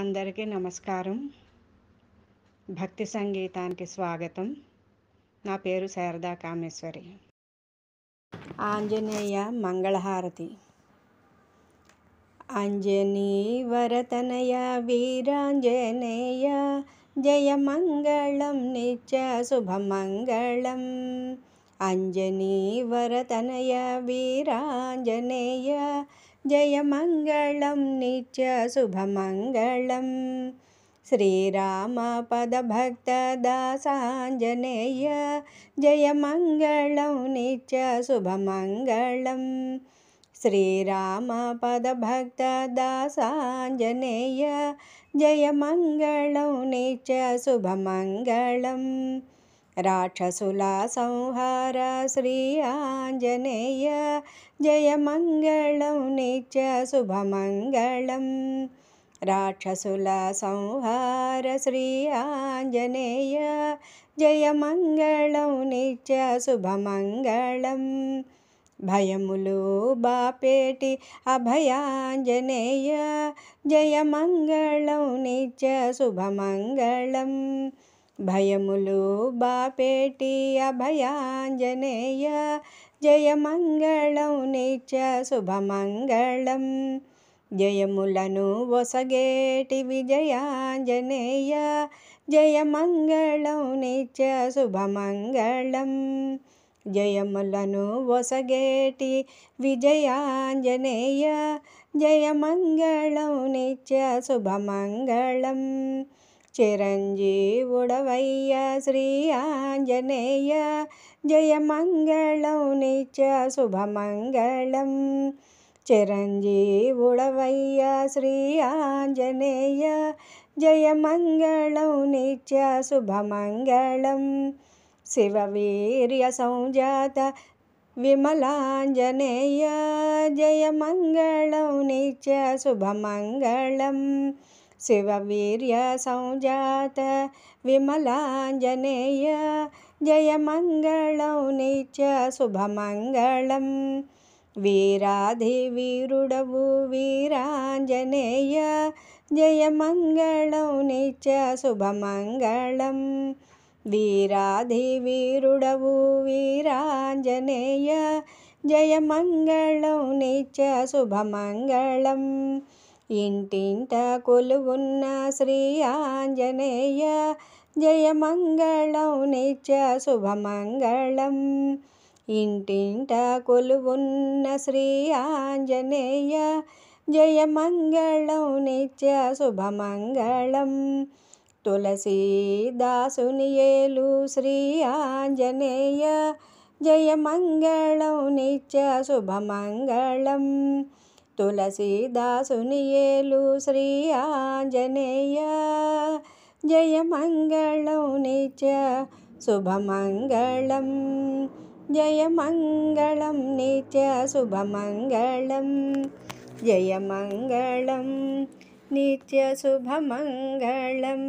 అందరికీ నమస్కారం భక్తి సంగీతానికి స్వాగతం నా పేరు శారదా కామేశ్వరి ఆంజనేయ మంగళహారతి అంజనీ వరతనయ వీరాంజనేయ జయ మంగళం నిత్య శుభమంగళం అంజనీ వరతనయ వీరాంజనేయ जयमङ्गलं मङ्गलं श्रीरामपदभक्तदासाञ्जनेय जयमङ्गलं साञ्जनेय श्रीरामपदभक्तदासाञ्जनेय जयमङ्गलं नित्यशुभमङ्गलम् राक्षसुलासंहार संहार श्रीयाञ्जनेय जय मङ्गलं नि च शुभमङ्गलं संहार श्रियाञ्जनेय जय मङ्गलौ नि च शुभमङ्गलं भयमुलोबापेटी अभयाञ्जनेय जय मङ्गलं नी शुभमङ्गलम् భయములు బాపేటి అభయాంజనేయ జయమంగళం నిత్య శుభమంగళం జయములను ఒసగేటి విజయాంజనేయ జయమంగళం నిత్య శుభమంగళం జయములను ఒసగేటి విజయాంజనేయ జయమంగళం నిత్య శుభమంగళం चिरञ्जीवुडवय्या श्री आञ्जनेय जय मङ्गलं निच्यशुभमङ्गलं चिरञ्जीवुडवैया श्री आञ्जनेय जयमङ्गलं नीच्यशुभमङ्गलं शिववीर्यसञ्जाता विमलाञ्जनेय जय मङ्गलं नीचुभमङ्गलम् शिववीर्य संजात विमलाञ्जनेय जयमङ्गलौ नि च शुभमङ्गलं वीराधिवीरुडवीराञ्जनेय जयमङ्गलौ नि च शुभमङ्गलं वीराधिवीरुडवीराञ्जनेय जय मङ्गलौ नि च शुभमङ्गलम् ఇంటింట కొలువున్న శ్రీ ఆంజనేయ జయమంగళం నిత్య శుభమంగళం ఇంటింట కొలువున్న శ్రీ ఆంజనేయ జయమంగళం నిత్య శుభమంగళం తులసీదాసునియేలు శ్రీ ఆంజనేయ జయమంగళం నిత్య శుభమంగళం तुलसीदासुनियेलु श्रीयाञ्जनेया जय मङ्गलं नीचुभमङ्गलं जय मङ्गलं नीचंशुभमङ्गलं यय मङ्गलं नीचंशुभमङ्गलम्